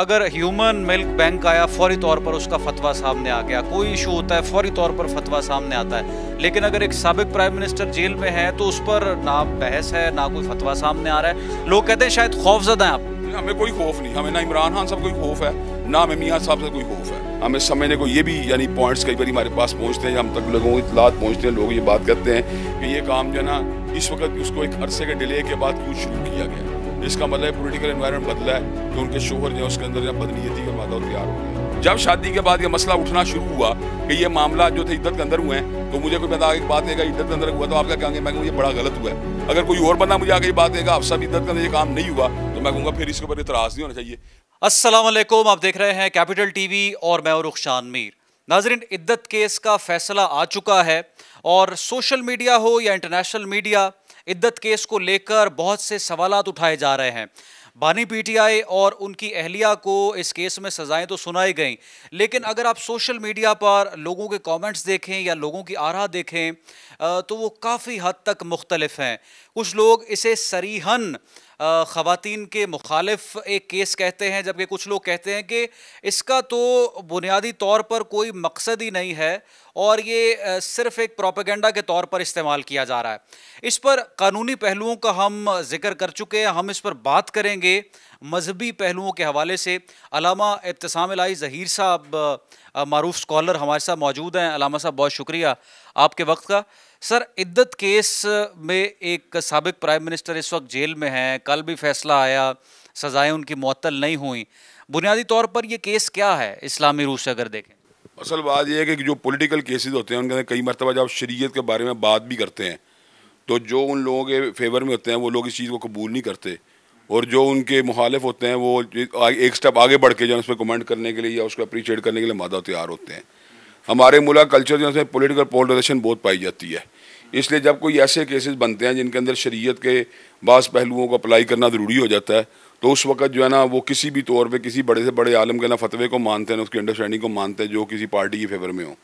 अगर human milk bank आया फौरी तौर पर उसका फतवा सामने आ गया कोई इशू होता है फौरी तौर पर फतवा सामने आता है लेकिन अगर एक सबक प्राइम मिनिस्टर जेल में है तो उस पर ना बहस है ना कोई फतवा सामने आ रहा है लोग कहते हैं शायद खौफजदा हैं आप हमें कोई खौफ नहीं हमें ना इमरान खान साहब कोई खौफ है ना हमें मियाँ साहब से कोई खौफ है हमें समझने को ये भी यानी पॉइंट्स कई बार हमारे पास पहुँचते हैं हम तक लोगों को इतलात पहुँचते हैं लोग ये बात करते हैं कि ये काम जो है ना इस वक्त उसको एक अरसे के डिले के बाद क्यों शुरू किया गया इसका मतलब पोलिटिकल इन्वायरमेंट बदला है कि उनके शोहर जो उसके अंदर बदनीयती के मादा तैयार हो गया जब शादी के बाद ये मसला उठना शुरू हुआ कि ये मामला जो थे इद्दत के अंदर हुए हैं तो मुझे कोई बंदा आगे बात देगा इद्दत के अंदर हुआ तो आप क्या कहेंगे मैं ये बड़ा गलत हुआ है अगर कोई और बंदा मुझे आगे बात देगा आप सब इद्दत के अंदर ये काम नहीं हुआ तो मैं कहूँगा फिर इसके ऊपर इतराज़ नहीं होना चाहिए असलम आप देख रहे हैं कैपिटल टीवी और मैं और रुखशान मीर नाजरीन इद्दत केस का फैसला आ चुका है और सोशल मीडिया हो या इंटरनेशनल मीडिया इद्दत केस को लेकर बहुत से सवाल उठाए जा रहे हैं बानी पीटीआई और उनकी अहलिया को इस केस में सजाएं तो सुनाई गई लेकिन अगर आप सोशल मीडिया पर लोगों के कमेंट्स देखें या लोगों की आरा देखें तो वो काफ़ी हद तक मुख्तलफ हैं कुछ लोग इसे सरीहन ख़वान के मुखालिफ एक केस कहते हैं जबकि कुछ लोग कहते हैं कि इसका तो बुनियादी तौर पर कोई मकसद ही नहीं है और ये सिर्फ एक प्रोपेगेंडा के तौर पर इस्तेमाल किया जा रहा है इस पर कानूनी पहलुओं का हम जिक्र कर चुके हैं हम इस पर बात करेंगे मजहबी पहलुओं के हवाले से अलामा इब्तसाम लाई ज़हीर साहब मरूफ स्कॉलर हमारे साथ मौजूद हैं अलामा साहब बहुत शुक्रिया आपके वक्त का सर इद्दत केस में एक सबक प्राइम मिनिस्टर इस वक्त जेल में हैं कल भी फैसला आया सज़ाएं उनकी मअतल नहीं हुई बुनियादी तौर पर ये केस क्या है इस्लामी रूप से अगर देखें असल बात यह है कि जो पॉलिटिकल केसेस होते हैं उनके अंदर कई मरतबा जब शरीयत के बारे में बात भी करते हैं तो जो उन लोगों के फेवर में होते हैं वो लोग इस चीज़ को कबूल नहीं करते और जो उनके मुखालिफ होते हैं वो एक स्टेप आगे बढ़ के जो है उस पर कमेंट करने के लिए या उसको अप्रीशिएट करने के लिए मादा तैयार होते हैं हमारे मुला कल्चर जो है पोलिटिकल पोलराइजेशन बहुत पाई जाती है इसलिए जब कोई ऐसे केसेस बनते हैं जिनके अंदर शरीयत के बास पहलुओं को अप्लाई करना ज़रूरी हो जाता है तो उस वक्त जो है ना वो किसी भी तौर पे किसी बड़े से बड़े आलम के ना फतवे को मानते हैं उसकी अंडरस्टैंडिंग को मानते हैं जो किसी पार्टी के फेवर में हो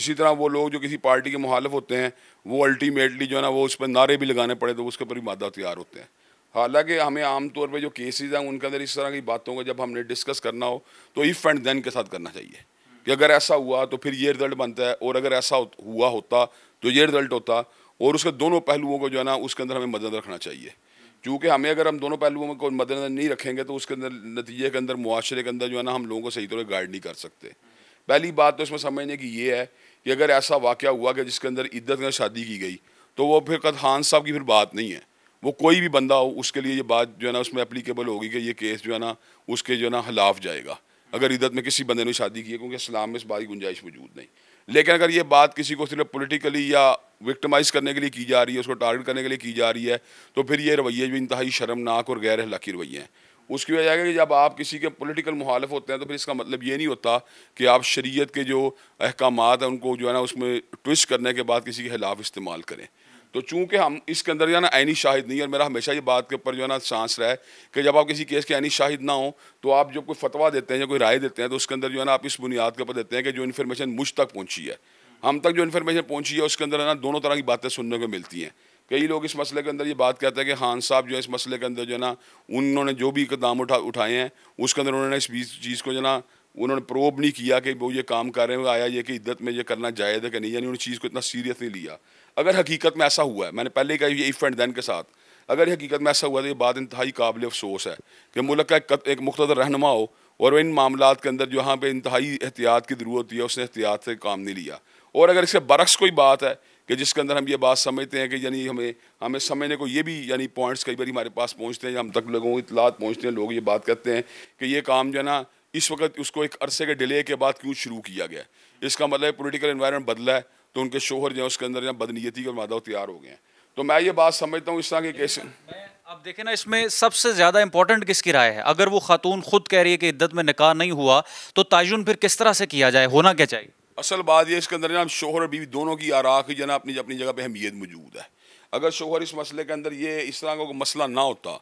इसी तरह वो लोग जो किसी पार्टी के मुहालफ होते हैं वो अल्टीमेटली जो है ना वो उस पर नारे भी लगाने पड़े तो उसके ऊपर भी मादा तैयार होते हैं हालांकि हमें आमतौर पर जो केसेज हैं उनके अंदर इस तरह की बातों को जब हमने डिस्कस करना हो तो इफ़ एंड देन के साथ करना चाहिए कि अगर ऐसा हुआ तो फिर ये रिजल्ट बनता है और अगर ऐसा हुआ होता तो ये रिजल्ट होता और उसके दोनों पहलुओं को जो है ना उसके अंदर हमें मदद रखना चाहिए क्योंकि हमें अगर हम दोनों पहलुओं को मद्देनजर नहीं रखेंगे तो उसके अंदर नतीजे के अंदर मुआरे के अंदर जो है ना हम लोगों को सही तरह गाइड नहीं कर सकते पहली बात तो इसमें समझने की ये है कि अगर ऐसा वाक़ हुआ कि जिसके अंदर इद्दत के शादी की गई तो वो फिर खान साहब की फिर बात नहीं है वो कोई भी बंदा हो उसके लिए ये बात जो है ना उसमें अप्लीकेबल होगी कि ये केस जो है ना उसके जो है ना खिलाफ जाएगा अगर इदत में किसी बंदे ने शादी की है क्योंकि इस्लाम में इस बारी गुंजाइश मौजूद नहीं लेकिन अगर ये बात किसी को सिर्फ पोलिटिकली या विक्टमाइज करने के लिए की जा रही है उसको टारगेट करने के लिए की जा रही है तो फिर ये रवैये भी इंतहाई शर्मनाक और गैर हलाकी रवैये हैं उसकी वजह है कि जब आप किसी के पॉलिटिकल मुहालफ होते हैं तो फिर इसका मतलब ये नहीं होता कि आप शरीयत के जो अहकाम हैं उनको जो है ना उसमें ट्विस्ट करने के बाद किसी के खिलाफ इस्तेमाल करें तो चूंकि हम इसके अंदर जो है ना आइनी शाहिद नहीं और मेरा हमेशा ये बात के ऊपर जो है ना सांस रहा है कि जब आप किसी केस के आनी शाहिद ना हो तो आप जब कोई फतवा देते हैं या कोई राय देते हैं तो उसके अंदर जो है ना आप इस बुनियाद के ऊपर देते हैं कि जो इन्फॉर्मेशन मुझ तक पहुँची है हम तक जो इन्फॉर्मेशन पहुँची है उसके अंदर है ना दोनों तरह की बातें सुनने को मिलती हैं कई लोग इस मसले के अंदर ये बात कहते हैं कि खान साहब जो है इस मसले के अंदर जो है ना उन्होंने जो भी कदम उठा उठाए हैं उसके अंदर उन्होंने इस चीज़ को जो ना उन्होंने प्रोब नहीं किया कि वो ये काम कर रहे हैं आया ये कि इद्दत में ये करना जायज़ है कि नहीं यानी उन्होंने चीज़ को इतना सीरियस नहीं लिया अगर हकीकत में ऐसा हुआ है मैंने पहले कहा ये इफ़ एंड दैन के साथ अगर ये हकीकत में ऐसा हुआ तो ये बात इंतहाई काबिल अफसोस है कि मुल्क का एक, एक मुख्तर रहनमा हो और इन मामला के अंदर जहाँ पर इंतहाई एहतियात की ज़रूरत हुई है उसने एहतियात से काम नहीं लिया और अगर इसके बरक्स कोई बात है कि जिसके अंदर हम ये बात समझते हैं कि यानी हमें हमें समझने को ये भी यानी पॉइंट्स कई बार हमारे पास पहुँचते हैं हम तक लोगों को इतलात पहुँचते हैं लोग ये बात करते हैं कि ये काम जो है ना इस वक्त उसको एक अरसे के डिले के बाद क्यों शुरू किया गया इसका मतलब पोलिटिकल इन्वायरमेंट बदला है तो उनके शोहर जो उसके अंदर या के मादा तैयार हो गए हैं तो मैं ये बात समझता हूँ इस तरह के कैसे अब देखें ना इसमें सबसे ज़्यादा इंपॉर्टेंट किसकी राय है अगर वो खातून खुद कह रही है कि इद्दत में निकाह नहीं हुआ तो ताजुन फिर किस तरह से किया जाए होना क्या चाहिए असल बात यह इसके अंदर जनाब शोहर और बीवी दोनों की आरा जना अपनी अपनी जगह पर अहमियत मौजूद है अगर शोहर इस मसले के अंदर ये इस तरह का मसला ना होता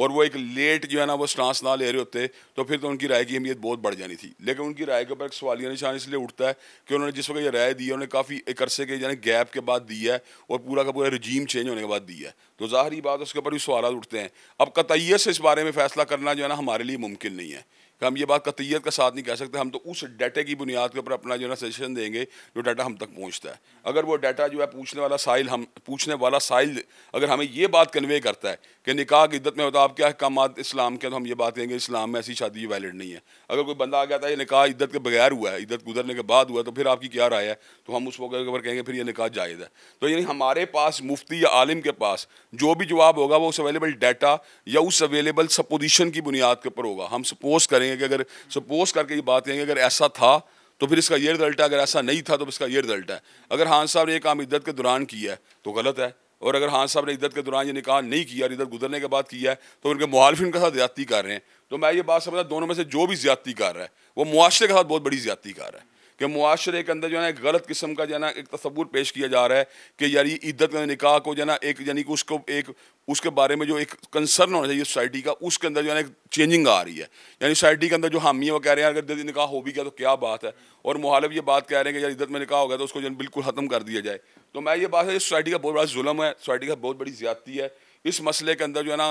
और वो एक लेट जो है ना वो स्टांस ना ले रहे होते तो फिर तो उनकी राय की अहमियत बहुत बढ़ जानी थी लेकिन उनकी राय के ऊपर एक सवालिया निशान इसलिए उठता है कि उन्होंने जिस वक्त ये राय दी है उन्होंने काफ़ी एक अरसे के यानी गैप के बाद दी है और पूरा का पूरा रजीम चेंज होने के बाद दी है तो ज़ाहरी बात उसके ऊपर भी सवाल उठते हैं अब कतैत से इस बारे में फ़ैसला करना जो है ना हमारे लिए मुमकिन नहीं है हम ये बात कतियत का साथ नहीं कह सकते हम तो उस डाटे की बुनियाद के ऊपर अपना जो है ना सजेशन देंगे जो डाटा हम तक पहुँचता है अगर वो डाटा जो है पूछने वाला साइल हम पूछने वाला साइल अगर हमें ये बात कन्वे करता है कि निकाह की इद्दत में होता आप क्या कम इस्लाम के तो हम ये बात कहेंगे इस्लाम में ऐसी शादी वैलिड नहीं है अगर कोई बंदा आ गया था ये निकाह इद्दत के बगैर हुआ है इद्दत गुजरने के बाद हुआ तो फिर आपकी क्या राय है तो हम उस मौके पर कहेंगे फिर ये निकाह जायज़ है तो यानी हमारे पास मुफ्ती या आलिम के पास जो भी जवाब होगा वो उस अवेलेबल डाटा या उस अवेलेबल सपोजिशन की बुनियाद के ऊपर होगा हम सपोज करें हैं कि अगर सपोज करके ये बातें आएंगी अगर ऐसा था तो फिर इसका ये रिजल्ट है अगर ऐसा नहीं था तो इसका ये रिजल्ट है अगर हान साहब ने एक काम इद्दत के दौरान किया है तो गलत है और अगर हान साहब ने इद्दत के दौरान ये निकाह नहीं किया और इधर गुजरने के बाद किया है तो उनके मुहालफिन के साथ ज्यादती कर रहे हैं तो मैं ये बात समझता दोनों में से जो भी ज्यादती कर रहा है वो मुआशरे के साथ बहुत बड़ी ज्यादती कर रहा है कि मुआरे के अंदर जो है ना एक गलत किस्म का जो है ना एक तस्वूर पेश किया जा रहा है कि यार ये इद्दत निकाह को जो है ना एक यानी कि उसको एक उसके बारे में जो एक कंसर्न होना चाहिए सोसाइटी का उसके अंदर जो है ना एक चेंजिंग आ रही है यानी सोसाइटी के अंदर जो हामी है वो कह रहे हैं अगर निकाह हो भी गया तो क्या बात है और मुहालब ये बात कह रहे हैं कि यार इद्दत में निकाह हो गया तो उसको जो है बिल्कुल ख़त्म कर दिया जाए तो मैं ये बात है सोसाइटी का बहुत बड़ा जुलम है सोसाइटी का बहुत बड़ी ज्यादती है इस मसले के अंदर जो है ना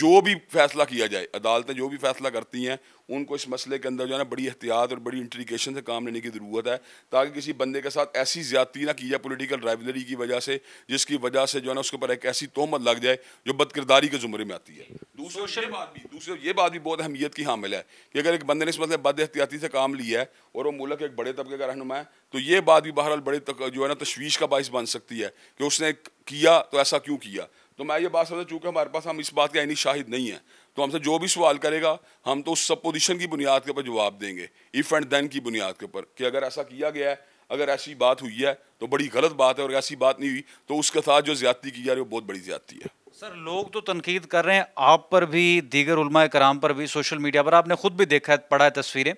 जो भी फैसला किया जाए अदालतें जो भी फैसला करती हैं उनको इस मसले के अंदर जो है ना बड़ी एहतियात और बड़ी इंट्रीकेशन से काम लेने की ज़रूरत है ताकि किसी बंदे के साथ ऐसी ज़्यादती ना की जाए पोलिटिकल ड्राइवलरी की वजह से जिसकी वजह से जो है ना उसके ऊपर एक ऐसी तोहमत लग जाए जो बदकिरदारी के ज़ुमरे में आती है दूसरी बात भी दूसरी ये बात भी बहुत अहमियत की हामिल है कि अगर एक बंदे ने इस मसले बद एहतियाती से काम लिया है और वो मुल्क एक बड़े तबके का रहनुमा है तो ये बात भी बहरहाल बड़े जो है ना तशवीश का बायस बन सकती है कि उसने किया तो ऐसा क्यों किया तो मैं ये बात समझा चूँकि हमारे पास हम इस बात के आइनी शाहिद नहीं है तो हमसे जो भी सवाल करेगा हम तो उस सपोजिशन की बुनियाद के ऊपर जवाब देंगे इफ़ एंड देन की बुनियाद के ऊपर कि अगर ऐसा किया गया है अगर ऐसी बात हुई है तो बड़ी गलत बात है और ऐसी बात नहीं हुई तो उसके साथ जो ज्यादती की जा रही है वो बहुत बड़ी ज्यादती है सर लोग तो तनकीद कर रहे हैं आप पर भी दीगर उलमा कराम पर भी सोशल मीडिया पर आपने खुद भी देखा है पढ़ा है तस्वीरें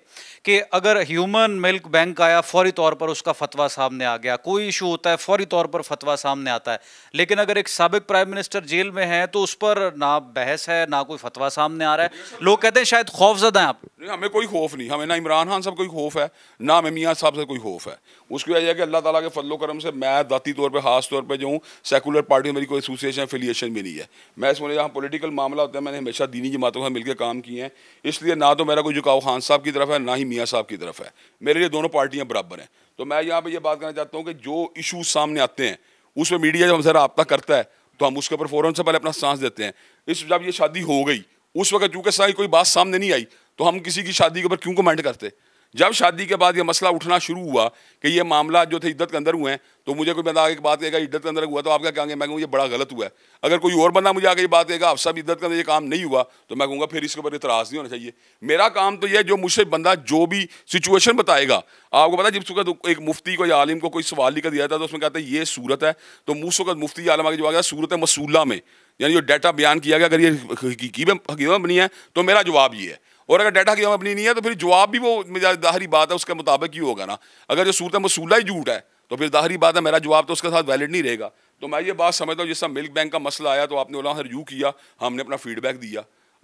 कि अगर ह्यूमन मिल्क बैंक आया फौरी तौर पर उसका फतवा सामने आ गया कोई इशू होता है फौरी तौर पर फतवा सामने आता है लेकिन अगर एक सबक प्राइम मिनिस्टर जेल में है तो उस पर ना बहस है ना कोई फतवा सामने आ रहा है लोग कहते हैं शायद खौफजदा हैं आप हमें कोई खौफ नहीं हमें ना इमरान खान साहब कोई खौफ है ना हमें मियाँ साहब से कोई खौफ है उसकी वजह यह कि अल्लाह ताला के फलो करम से मैं दाती तौर पर ख़ास तौर पर जो हूँ सेकुलर पार्टी मेरी कोई एसोसिएशन एफिलिएशन भी नहीं है मैं इसमें यहाँ पोलिटिकल मामला होता है मैंने हमेशा दीनी जमातों से मिलकर काम किए हैं इसलिए ना तो मेरा कोई झुकाव खान साहब की तरफ है ना ही मियाँ साहब की तरफ है मेरे लिए दोनों पार्टियाँ बराबर हैं तो मैं यहाँ पर यह बात करना चाहता हूँ कि जो इशूज़ सामने आते हैं उसमें मीडिया जब हमसे रबता करता है तो हम उसके ऊपर फ़ौरन से पहले अपना सांस देते हैं इस जब ये शादी हो गई उस वक्त चूँकि कोई बात सामने नहीं आई तो हम किसी की शादी के ऊपर क्यों कमेंट करते जब शादी के बाद ये मसला उठना शुरू हुआ कि ये मामला जो थे इद्दत के अंदर हुए हैं तो मुझे कोई बंदा आगे की बात कहेगा इद्दत के अंदर हुआ तो आप क्या कहेंगे मैं कहूँ ये बड़ा गलत हुआ है अगर कोई और बंदा मुझे आगे ये बात कहेगा आप सब इद्दत के अंदर ये काम नहीं हुआ तो मैं कहूँगा फिर इसके ऊपर इतराज़ नहीं होना चाहिए मेरा काम तो यह जो मुझसे बंदा जो भी सिचुएशन बताएगा आपको पता जब सुखद एक मुफ्ती को या आलिम को कोई सवाल लिखकर दिया जाता है तो उसमें कहता है ये सूरत है तो मुँह मुफ्ती आलम आगे जो आ गया सूरत मसूला में यानी जो डाटा बयान किया गया अगर ये हकीकी में हकीकत बनी है तो मेरा जवाब ये है और अगर डाटा की हम अपनी नहीं है तो फिर जवाब भी वो मेरा दाहरी बात है उसके मुताबिक ही होगा ना अगर जो सूरत मसूला ही झूठ है तो फिर दाहरी बात है मेरा जवाब तो उसके साथ वैलिड नहीं रहेगा तो मैं ये बात समझता हूँ जिसका मिल्क बैंक का मसला आया तो आपने ओला रिव्यू किया हमने अपना फीडबैक दिया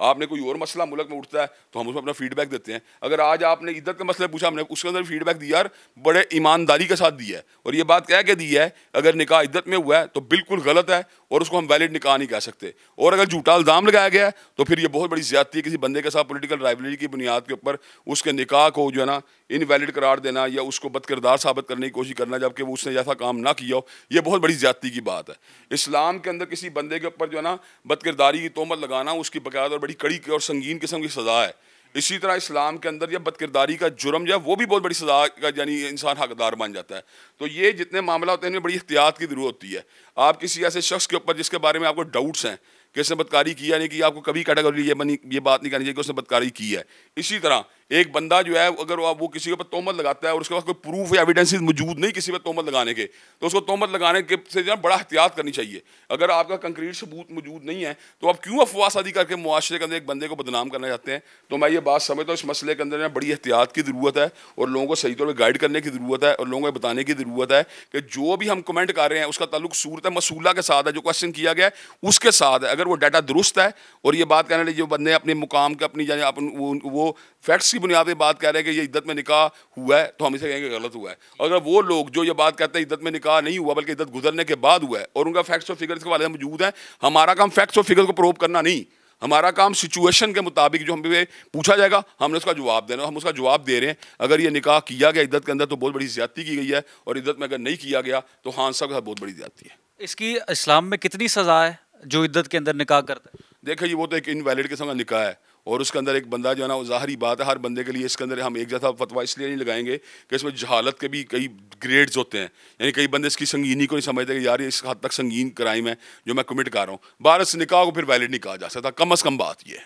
आपने कोई और मसला मुल्क में उठता है तो हम उसमें अपना फीडबैक देते हैं अगर आज आपने इधर का मसला पूछा हमने उसके अंदर फीडबैक दिया यार बड़े ईमानदारी के साथ दिया है और ये बात कह के दी है अगर निकाह इद्दत में हुआ है तो बिल्कुल गलत है और उसको हम वैलिड निकाह नहीं कह सकते और अगर झूठा इल्ज़ाम लगाया गया तो फिर ये बहुत बड़ी ज्यादती है किसी बंदे के साथ पोलिटिकल राइवलरी की बुनियाद के ऊपर उसके निकाह को जो है ना इनवैलिड करार देना या उसको बदकरदार साबित करने की कोशिश करना जबकि वो उसने जैसा काम ना किया हो ये बहुत बड़ी ज्यादती की बात है इस्लाम के अंदर किसी बंदे के ऊपर जो है ना बदकरदारी की तोहमत लगाना उसकी बकायदा बड़ी कड़ी और संगीन किस्म की सज़ा है इसी तरह इस्लाम के अंदर या बदकिरदारी का जुर्म जो है वो भी बहुत बड़ी सजा का यानी इंसान हकदार बन जाता है तो ये जितने मामला होते हैं इनमें बड़ी एहतियात की ज़रूरत होती है आप किसी ऐसे शख्स के ऊपर जिसके बारे में आपको डाउट्स हैं कि उसने बदकारी किया नहीं कि आपको कभी कैटेगरी ये बनी ये बात नहीं करनी चाहिए कि उसने बदकारी की है इसी तरह एक बंदा जो है अगर वो किसी के ऊपर तोहमत लगाता है और उसके पास कोई प्रूफ या एविडेंसेस मौजूद नहीं किसी पर तोहमत लगाने के तो उसको तोहमत लगाने के से जो है बड़ा एहतियात करनी चाहिए अगर आपका कंक्रीट सबूत मौजूद नहीं है तो आप क्यों अफवाह शादी करके मुआरे के अंदर एक बंदे को बदनाम करना चाहते हैं तो मैं ये बात समझता हूँ इस मसले के अंदर बड़ी एहतियात की ज़रूरत है और लोगों को सही तौर पर गाइड करने की ज़रूरत है और लोगों को बताने की ज़रूरत है कि जो भी हम कमेंट कर रहे हैं उसका ताल्लुक सूरत है मसूला के साथ है जो क्वेश्चन किया गया है उसके साथ है अगर वो डाटा दुरुस्त है और ये बात कहने जो बंदे अपने मुकाम के अपनी वो फैक्ट्स की बुनियाद पर बात कह रहे हैं कि ये इद्दत में निकाह हुआ है तो हम इसे कहेंगे गलत हुआ है और अगर वो लोग जो ये बात कहते हैं इद्दत में निकाह नहीं हुआ बल्कि इद्दत गुजरने के बाद हुआ है और उनका फैक्ट्स और फिगर्स के वाले मौजूद हैं हमारा काम फैक्ट्स और फिगर्स को प्रूव करना नहीं हमारा काम सिचुएशन के मुताबिक जो हमें पूछा जाएगा हमने उसका जवाब देना हम उसका जवाब दे रहे हैं अगर ये निकाह किया गया इद्दत के अंदर तो बहुत बड़ी ज्यादती की गई है और इद्दत में अगर नहीं किया गया तो हाँ सब तो बहुत बड़ी ज्यादती है इसकी इस्लाम में कितनी सज़ा है जो इद्दत के अंदर निकाह करते हैं देखिए ये वो तो एक इनवैलिड किस्म का निकाह है और उसके अंदर एक बंदा जो है ना ज़ाहरी बात है हर बंदे के लिए इसके अंदर हम एक जैसा फतवा इसलिए नहीं लगाएंगे कि इसमें जहालत के भी कई ग्रेड्स होते हैं यानी कई बंदे इसकी संगीनी को नहीं समझते कि यार ये इस हद तक संगीन क्राइम है जो मैं कमिट कर रहा हूँ भारत से निकाह को फिर वैलिड नहीं कहा जा सकता कम अज़ कम बात है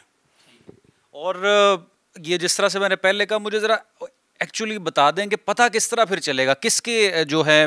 और ये जिस तरह से मैंने पहले कहा मुझे ज़रा एक्चुअली बता दें कि पता किस तरह फिर चलेगा किसके जो है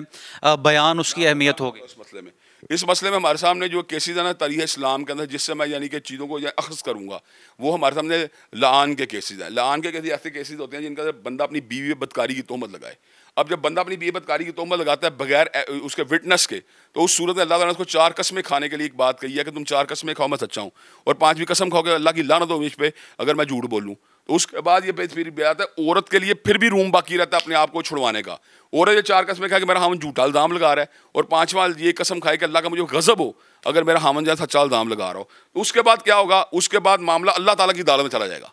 बयान उसकी अहमियत होगी उस मसले में इस मसले में हमारे सामने जो केसेज है ना तरीह इस्लाम के अंदर जिससे मैं यानी कि चीज़ों को अखज़ करूँगा वो हमारे सामने लान के केसेज हैं लान के कैसे ऐसे केसेज होते हैं जिनका बंदा अपनी बीवी बदकारी की तोहमत लगाए अब जब बंदा अपनी बीवी बदकारी की तोहमत लगाता है बगैर उसके विटनेस के तो उस सूरत में अल्लाह ने उसको चार कस्में खाने के लिए एक बात कही है कि तुम चार कस्में खाओ मैं सच्चा हूँ और पाँचवीं कसम खाओगे अल्लाह की लानत दो मुझ पर अगर मैं झूठ बोलूँ उसके बाद ये फिर आता है औरत के लिए फिर भी रूम बाकी रहता है अपने आप को छुड़वाने का औरत ये चार कस्में खाए कि मेरा हामन झूठा इल्ज़ाम लगा रहा है और पाँचवा ये कसम खाए कि अल्लाह का मुझे गज़ब हो अगर मेरा हामन जैसा सच्चा इल्ज़ाम लगा रहा हो तो उसके बाद क्या होगा उसके बाद मामला अल्लाह ताला की दाल में चला जाएगा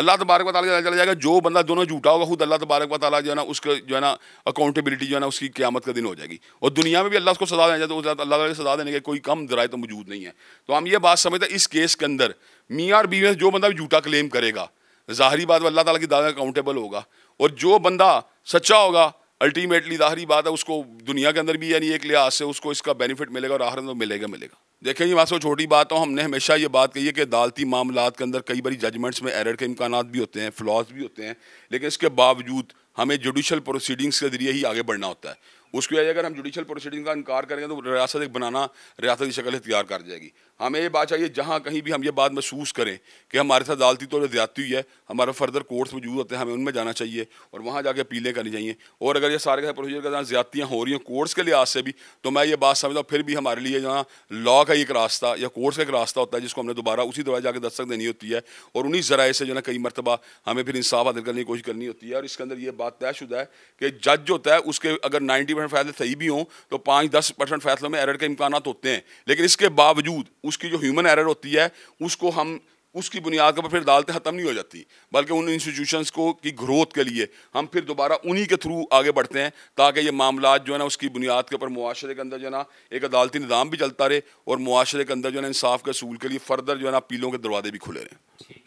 अल्लाह तबारक व चला जाएगा जो बंदा दोनों झूठा होगा खुद अल्लाह तबारक वाली जो है ना उसके जो है ना अकाउंटेबिलिटी जो है ना उसकी क्यामत का दिन हो जाएगी और दुनिया में भी अल्लाह उसको सजा देना चाहते तो अल्लाह ताली सजा देने के कोई कम दराय तो मौजूद नहीं है तो हम ये बात समझते हैं इस केस के अंदर मियाँ और बीवी जो बंदा भी झूठा क्लेम करेगा ज़ाहरी बात अल्लाह ताला की दादा अकाउंटेबल होगा और जो बंदा सच्चा होगा अल्टीमेटली ज़ाहरी बात है उसको दुनिया के अंदर भी यानी एक लिहाज से उसको इसका बेनिफिट मिलेगा और आखिर में मिलेगा मिलेगा देखें ये से छोटी बात हो तो हमने हमेशा ये बात कही है कि अदालती मामला के अंदर कई बार जजमेंट्स में एरर के इम्कान भी होते हैं फ्लॉज भी होते हैं लेकिन इसके बावजूद हमें जुडिशल प्रोसीडिंग्स के जरिए ही आगे बढ़ना होता है उसकी वजह अगर हम जुडिशल प्रोसीडिंग का इनकार करेंगे तो रियासत एक बनाना रियासत की शक्ल इख्तियार कर जाएगी हमें ये बात चाहिए जहाँ कहीं भी हम ये बात महसूस करें कि हमारे साथ अदालती तौर पर ज़्यादा हुई है हमारा फर्दर कोर्ट्स मौजूद होते हैं हमें उनमें जाना चाहिए और वहाँ जाके अपीलें करनी चाहिए और अगर ये सारे प्रोसीजर के ज़्यादतियाँ हो रही हैं कोर्ट्स के लिहाज से भी तो मैं ये बात समझता हूँ फिर भी हमारे लिए जहाँ लॉ का एक रास्ता या कोर्ट्स का एक रास्ता होता है जिसको हमने दोबारा उसी दवाई जाकर दस्तक देनी होती है और उन्हीं ज़राए से जो है कई मरतबा हमें फिर इंसाफ हादिल करने की कोशिश करनी होती है और इसके अंदर ये बात बात तयशुदा है कि जज जो होता है उसके अगर 90 परसेंट फैसले सही भी हों तो पाँच दस परसेंट फैसलों में एरर के इम्कान होते हैं लेकिन इसके बावजूद उसकी जो ह्यूमन एरर होती है उसको हम उसकी बुनियाद पर फिर अदालतें ख़त्म नहीं हो जाती बल्कि उन इंस्टीट्यूशंस को की ग्रोथ के लिए हम फिर दोबारा उन्हीं के थ्रू आगे बढ़ते हैं ताकि ये मामला जो है ना उसकी बुनियाद के ऊपर मुआरे के अंदर जो है ना एक अदालती निज़ाम भी चलता रहे और मुआरे के अंदर जो है ना इंसाफ के असूल के लिए फ़र्दर जो है ना अपीलों के दरवाजे भी खुले रहें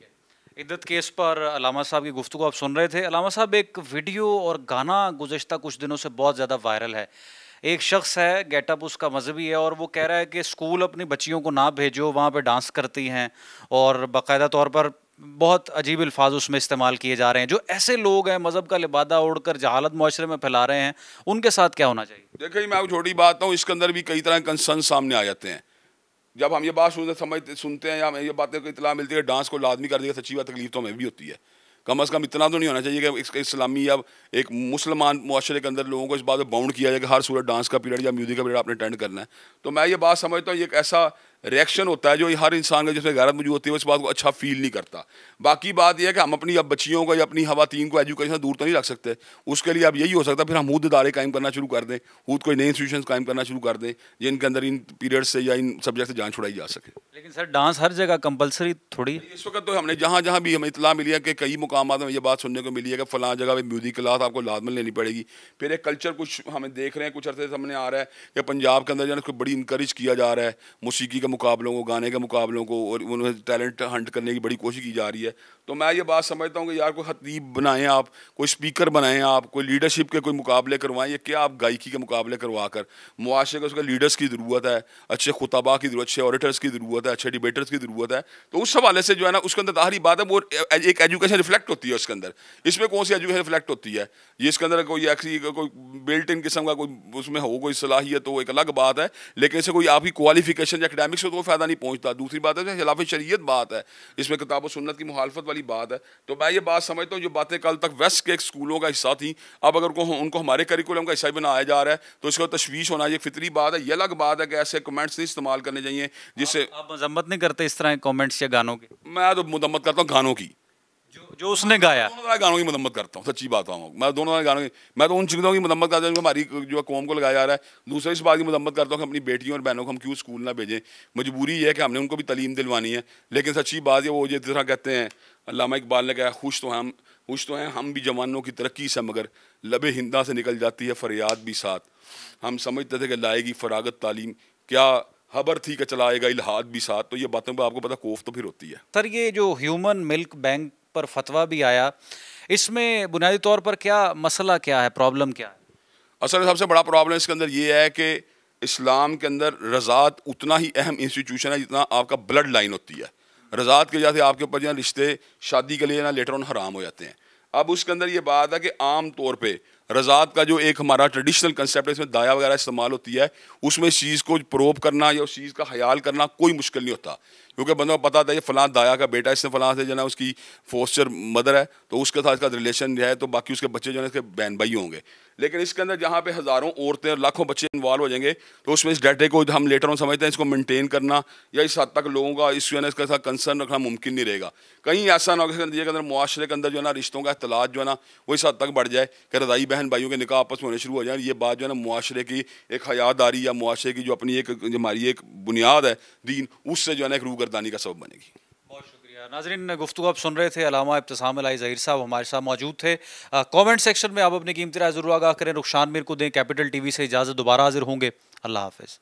इद्दत केस पर अलामा साहब की गुफ्तु आप सुन रहे थे अलामा साहब एक वीडियो और गाना गुजशत कुछ दिनों से बहुत ज़्यादा वायरल है एक शख्स है गेटअप उसका मजहबी है और वो कह रहा है कि स्कूल अपनी बच्चियों को ना भेजो वहाँ पे डांस करती हैं और बाकायदा तौर पर बहुत अजीब अल्फाज उसमें इस्तेमाल किए जा रहे हैं जो ऐसे लोग हैं मज़हब का लिबादा उड़ कर जहालत माशरे में फैला रहे हैं उनके साथ क्या होना चाहिए देखिए मैं छोटी बात हूँ इसके अंदर भी कई तरह के कंसर्न सामने आ जाते हैं जब हम ये बात सुनते समझ सुनते हैं या हमें ये बातें इतला मिलती है डांस को लाजमी कर दिया बात तकलीफ तो हमें भी होती है कम अज़ कम इतना तो नहीं होना चाहिए कि इस इस्लामी या एक मुसलमान माशरे के अंदर लोगों को इस बात पर बाउंड किया जाए कि हर सूरत डांस का पीरियड या म्यूज़िक का पीरियड आपने अटेंड करना है तो मैं ये बात समझता हूँ एक ऐसा रिएक्शन होता है जो हर इंसान का जिसमें गैरत मौजूद होती है उस बात को अच्छा फील नहीं करता बाकी बात यह है कि हम अपनी अब बच्चियों को या अपनी खातन को एजुकेशन दूर तो नहीं रख सकते उसके लिए अब यही हो सकता है फिर हम खुद इदारे कायम करना शुरू कर दें खुद कोई नए इंस्टीट्यूशन कायम करना शुरू कर दें जिनके अंदर इन पीरियड से या इन सब्जेक्ट से जान छुड़ाई जा सके लेकिन सर डांस हर जगह कंपलसरी थोड़ी इस वक्त तो हमने जहाँ जहाँ भी हमें इतला मिली है कि कई मुकाम में ये बात सुनने को मिली है कि फलां जगह पर म्यूजिक क्लास आपको लाजमन लेनी पड़ेगी फिर एक कल्चर कुछ हमें देख रहे हैं कुछ अर्से सामने आ रहा है कि पंजाब के अंदर जो है उसको बड़ी इंक्रेज किया जा रहा है मौसीकी मुकाबलों को गाने के मुकाबलों को और उन्हें टैलेंट हंट करने की बड़ी कोशिश की जा रही है तो मैं ये बात समझता हूँ कि यार कोई खतीब बनाएं आप कोई स्पीकर बनाएं आप कोई लीडरशिप के कोई मुकाबले करवाएं ये क्या आप गायकी के मुकाबले करवा कर मुआशरे को उसके लीडर्स की ज़रूरत है अच्छे खुतबा की ज़रूरत अच्छे ऑडिटर्स की ज़रूरत है अच्छे डिबेटर्स की ज़रूरत है तो उस हवाले से जो है ना उसके अंदर दाहरी बात है वो एक एजुकेशन रिफ्लेक्ट होती है उसके अंदर इसमें कौन सी एजुकेशन रिफ्लेक्ट होती है ये इसके अंदर कोई एक्सी कोई बिल्ट इन किस्म का कोई उसमें हो कोई सलाहियत हो तो एक अलग बात है लेकिन इसे कोई आपकी क्वालिफिकेशन या एकेडमिक से तो फ़ायदा नहीं पहुँचता दूसरी बात है खिलाफ शरीत बात है इसमें किताब सुन्नत की मुखालफत वाली बात है तो मैं ये बात समझता हूँ जो बातें कल तक वेस्ट के स्कूलों का हिस्सा थी अब अगर उनको उनको हमारे करिकुलम का हिस्सा बनाया जा रहा है तो इसका तशवीश होना ये फितरी बात है ये अलग बात है कि ऐसे कमेंट्स नहीं इस्तेमाल करने चाहिए जिससे आप मजम्मत नहीं करते इस तरह कमेंट्स या गानों के मैं तो मजम्मत करता हूँ गानों की जो उसने गाया दोनों तरह गानों की मदम्मत करता हूँ सच्ची बात हूँ मैं दोनों तरह गानों की मैं तो उन चीजों की मदम्मत करता हूँ हमारी जो कौम को लगाया जा रहा है दूसरे इस बात की मदम्मत करता हूँ कि अपनी बेटियों और बहनों को हम क्यों स्कूल ना भेजें मजबूरी है कि हमने उनको भी तलीम दिलवानी है लेकिन सच्ची बात है वो ये तरह कहते हैं अलामा इकबाल ने कहा खुश तो हम खुश तो हैं हम भी जवानों की तरक्की से मगर लबे हिंदा से निकल जाती है फरियाद भी साथ हम समझते थे कि लाएगी फरागत तालीम क्या हबर थी कि चलाएगा इलाहाद भी साथ तो ये बातों पर आपको पता कोफ तो फिर होती है सर ये जो ह्यूमन मिल्क बैंक पर फतवा भी आया इसमें बुनियादी तौर पर क्या मसला क्या है प्रॉब्लम क्या है असल सबसे बड़ा प्रॉब्लम इसके अंदर ये है कि इस्लाम के अंदर रजात उतना ही अहम इंस्टीट्यूशन है जितना आपका ब्लड लाइन होती है रजात की वजह से आपके ऊपर जो रिश्ते शादी के लिए ना लेटर ऑन हराम हो जाते हैं अब उसके अंदर ये बात है कि आम तौर पे रजात का जो एक हमारा ट्रेडिशनल कंसेप्ट है इसमें दाया वगैरह इस्तेमाल होती है उसमें इस चीज़ को प्रोव करना या उस चीज़ का ख्याल करना कोई मुश्किल नहीं होता क्योंकि बंदा को पता था ये फलां दाया का बेटा इसने फलां से जो ना उसकी फोस्टर मदर है तो उसके साथ इसका रिलेशन है तो बाकी उसके बच्चे जो है इसके बहन भाई होंगे लेकिन इसके अंदर जहाँ पे हज़ारों औरतें और लाखों बच्चे इन्वॉल्व हो जाएंगे तो उसमें इस डाटे को हम लेटर ऑन समझते हैं इसको मेंटेन करना या इस हद तक लोगों का इस जो है इसका कंसर्न रखना मुमकिन नहीं रहेगा कहीं ऐसा ना हो कि अंदर माशरे के अंदर जो है ना रिश्तों का अतलात जो है ना वो इस हद तक बढ़ जाए कि रदाई बहन भाइयों के निकाह आपस में होने शुरू हो जाए ये बात जो है ना माशरे की एक हयादारी या माशरे की जो अपनी एक हमारी एक बुनियाद है दीन उससे जो है ना एक रूगरदानी का सबब बनेगी नाजरीन गुफ्तु आप सुन रहे थे अलामा इब्तसाम अलाई ज़हिर साहब हमारे साथ मौजूद थे आ, कमेंट सेक्शन में आप अपनी कीमती राय ज़रूर आगाह करें रुखशान मीर को दें कैपिटल टीवी से इजाज़त दोबारा हाजिर होंगे अल्लाह हाफिज़